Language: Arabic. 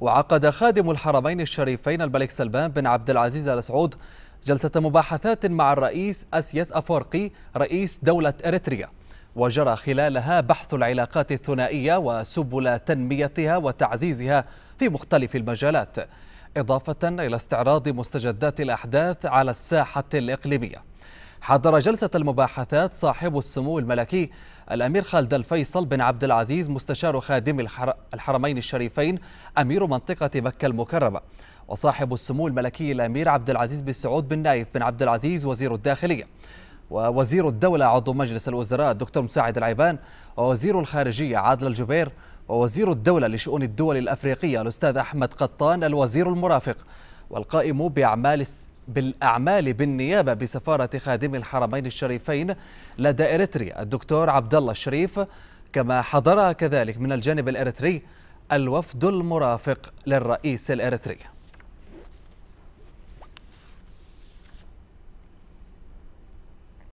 وعقد خادم الحرمين الشريفين الملك سلمان بن عبد العزيز ال سعود جلسة مباحثات مع الرئيس اسياس أفورقي رئيس دولة إريتريا وجرى خلالها بحث العلاقات الثنائية وسبل تنميتها وتعزيزها في مختلف المجالات إضافة إلى استعراض مستجدات الأحداث على الساحة الإقليمية حضر جلسة المباحثات صاحب السمو الملكي الأمير خالد الفيصل بن عبد العزيز مستشار خادم الحرمين الشريفين أمير منطقة مكة المكرمة وصاحب السمو الملكي الأمير عبد العزيز بن سعود بن نايف بن عبد العزيز وزير الداخلية ووزير الدولة عضو مجلس الوزراء الدكتور مساعد العيبان ووزير الخارجية عادل الجبير ووزير الدولة لشؤون الدول الأفريقية الأستاذ أحمد قطان الوزير المرافق والقائم بأعمال بالأعمال بالنيابة بسفارة خادم الحرمين الشريفين لدى إريتريا الدكتور عبد الله الشريف كما حضر كذلك من الجانب الإريتري الوفد المرافق للرئيس الإريتري